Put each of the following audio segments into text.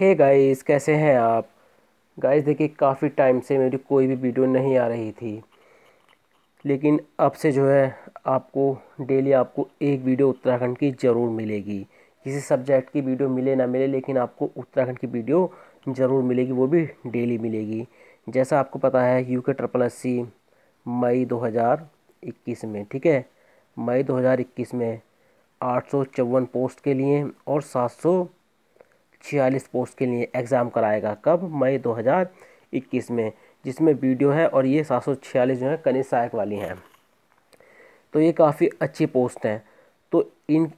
हे hey guys कैसे हैं आप गाइस देखिए काफ़ी टाइम से मेरी कोई भी वीडियो नहीं आ रही थी लेकिन अब से जो है आपको डेली आपको एक वीडियो उत्तराखंड की ज़रूर मिलेगी किसी सब्जेक्ट की वीडियो मिले ना मिले लेकिन आपको उत्तराखंड की वीडियो ज़रूर मिलेगी वो भी डेली मिलेगी जैसा आपको पता है यू के ट्रिपल एस सी मई दो में ठीक है मई दो में आठ पोस्ट के लिए और सात छियालीस पोस्ट के लिए एग्ज़ाम कराएगा कब मई 2021 में जिसमें वीडियो है और ये सात जो है कनिष सहायक वाली हैं तो ये काफ़ी अच्छी पोस्ट हैं तो इन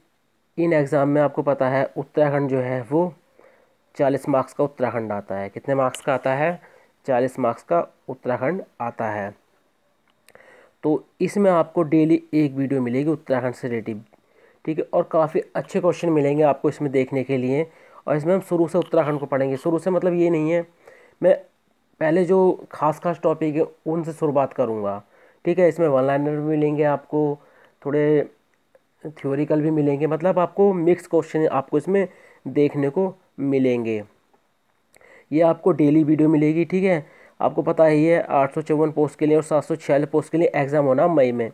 इन एग्ज़ाम में आपको पता है उत्तराखंड जो है वो चालीस मार्क्स का उत्तराखंड आता है कितने मार्क्स का आता है चालीस मार्क्स का उत्तराखंड आता है तो इसमें आपको डेली एक वीडियो मिलेगी उत्तराखंड से रिलेटिव ठीक है और काफ़ी अच्छे क्वेश्चन मिलेंगे आपको इसमें देखने के लिए और इसमें हम शुरू से उत्तराखंड को पढ़ेंगे शुरू से मतलब ये नहीं है मैं पहले जो खास खास टॉपिक है उनसे शुरुआत करूँगा ठीक है इसमें वन लाइनर भी मिलेंगे आपको थोड़े थ्योरिकल भी मिलेंगे मतलब आपको मिक्स क्वेश्चन आपको इसमें देखने को मिलेंगे ये आपको डेली वीडियो मिलेगी ठीक है आपको पता ही है आठ सौ चौवन पोस्ट के लिए और सात सौ छियालीस पोस्ट के लिए एग्ज़ाम होना मई में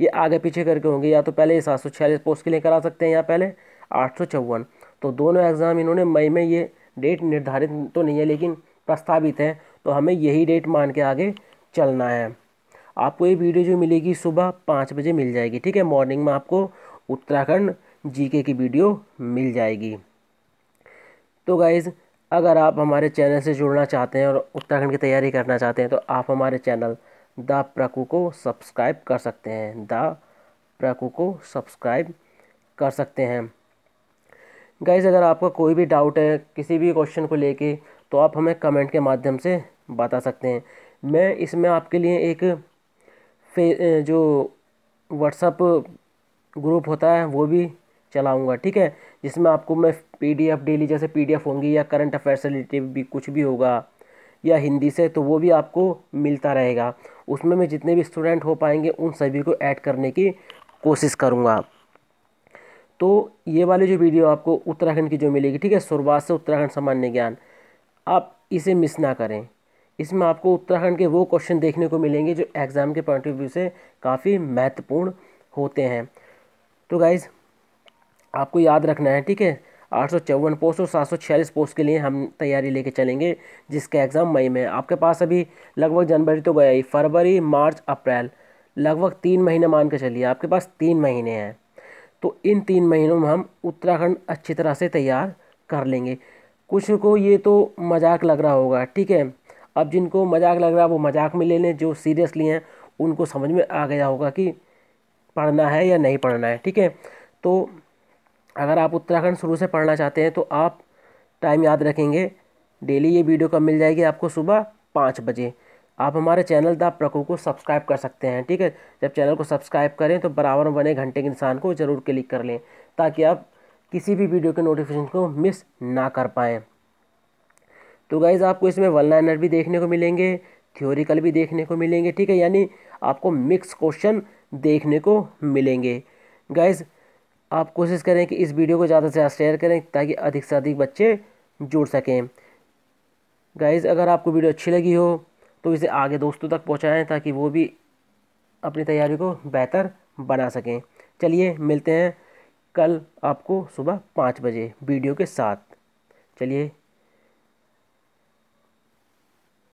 ये आगे पीछे करके होंगे या तो पहले सात सौ छियालीस पोस्ट के लिए करा सकते हैं या पहले आठ सौ चौवन तो दोनों एग्ज़ाम इन्होंने मई में ये डेट निर्धारित तो नहीं है लेकिन प्रस्तावित है तो हमें यही डेट मान के आगे चलना है आपको ये वीडियो जो मिलेगी सुबह पाँच बजे मिल जाएगी ठीक है मॉर्निंग में आपको उत्तराखंड जीके की वीडियो मिल जाएगी तो गाइज़ अगर आप हमारे चैनल से जुड़ना चाहते हैं और उत्तराखंड की तैयारी करना चाहते हैं तो आप हमारे चैनल द प्रकु को सब्सक्राइब कर सकते हैं द प्रकु को सब्सक्राइब कर सकते हैं गाइज़ अगर आपका कोई भी डाउट है किसी भी क्वेश्चन को लेके तो आप हमें कमेंट के माध्यम से बता सकते हैं मैं इसमें आपके लिए एक फे जो व्हाट्सअप ग्रुप होता है वो भी चलाऊंगा ठीक है जिसमें आपको मैं पीडीएफ डेली जैसे पीडीएफ होंगी या करंट अफेयर से रिलेटिव भी कुछ भी होगा या हिंदी से तो वो भी आपको मिलता रहेगा उसमें मैं जितने भी स्टूडेंट हो पाएंगे उन सभी को ऐड करने की कोशिश करूँगा तो ये वाली जो वीडियो आपको उत्तराखंड की जो मिलेगी ठीक है शुरुआत से उत्तराखंड सामान्य ज्ञान आप इसे मिस ना करें इसमें आपको उत्तराखंड के वो क्वेश्चन देखने को मिलेंगे जो एग्ज़ाम के पॉइंट ऑफ व्यू से काफ़ी महत्वपूर्ण होते हैं तो गाइज़ आपको याद रखना है ठीक है आठ सौ चौवन पोस्ट और सात सौ छियालीस पोस्ट के लिए हम तैयारी लेके चलेंगे जिसका एग्ज़ाम मई में आपके पास अभी लगभग जनवरी तो गया ही फरवरी मार्च अप्रैल लगभग तीन महीने मान के चलिए आपके पास तीन महीने हैं तो इन तीन महीनों में हम उत्तराखंड अच्छी तरह से तैयार कर लेंगे कुछ को ये तो मजाक लग रहा होगा ठीक है अब जिनको मजाक लग रहा है वो मजाक में ले लें जो सीरियसली हैं उनको समझ में आ गया होगा कि पढ़ना है या नहीं पढ़ना है ठीक है तो अगर आप उत्तराखंड शुरू से पढ़ना चाहते हैं तो आप टाइम याद रखेंगे डेली ये वीडियो कब मिल जाएगी आपको सुबह पाँच बजे आप हमारे चैनल द प्रको को सब्सक्राइब कर सकते हैं ठीक है जब चैनल को सब्सक्राइब करें तो बराबर बने घंटे के इंसान को ज़रूर क्लिक कर लें ताकि आप किसी भी वीडियो के नोटिफिकेशन को मिस ना कर पाएँ तो गाइज़ आपको इसमें वन लाइनर भी देखने को मिलेंगे थ्योरिकल भी देखने को मिलेंगे ठीक है यानी आपको मिक्स क्वेश्चन देखने को मिलेंगे गाइज़ आप कोशिश करें कि इस वीडियो को ज़्यादा से ज़्यादा शेयर करें ताकि अधिक से अधिक बच्चे जुड़ सकें गाइज़ अगर आपको वीडियो अच्छी लगी हो तो इसे आगे दोस्तों तक पहुँचाएँ ताकि वो भी अपनी तैयारी को बेहतर बना सकें चलिए मिलते हैं कल आपको सुबह पाँच बजे वीडियो के साथ चलिए